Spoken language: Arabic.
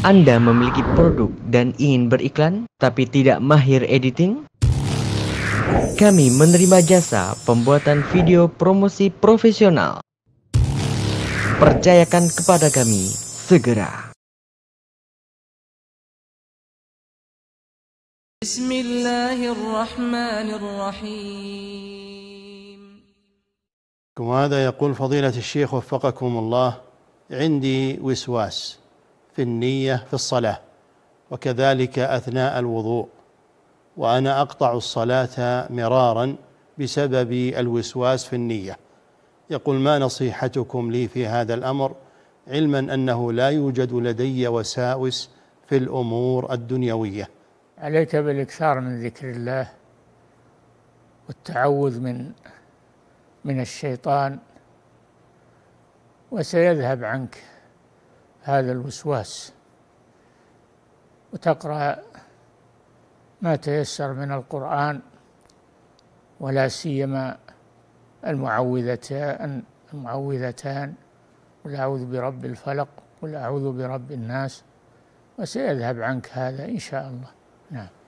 Anda memiliki produk dan ingin beriklan tapi tidak mahir editing? Kami menerima jasa pembuatan video promosi profesional. Percayakan kepada kami segera. Bismillahirrahmanirrahim. وهذا يقول فضيلة Syekh, وفقكم الله عندي وسواس في النية في الصلاة وكذلك أثناء الوضوء وأنا أقطع الصلاة مرارا بسبب الوسواس في النية يقول ما نصيحتكم لي في هذا الأمر علما أنه لا يوجد لدي وساوس في الأمور الدنيوية عليك بالإكثار من ذكر الله والتعوذ من من الشيطان وسيذهب عنك هذا الوسواس وتقرأ ما تيسر من القرآن ولا سيما المعوذتان المعوذتان قل أعوذ برب الفلق قل أعوذ برب الناس وسيذهب عنك هذا إن شاء الله نعم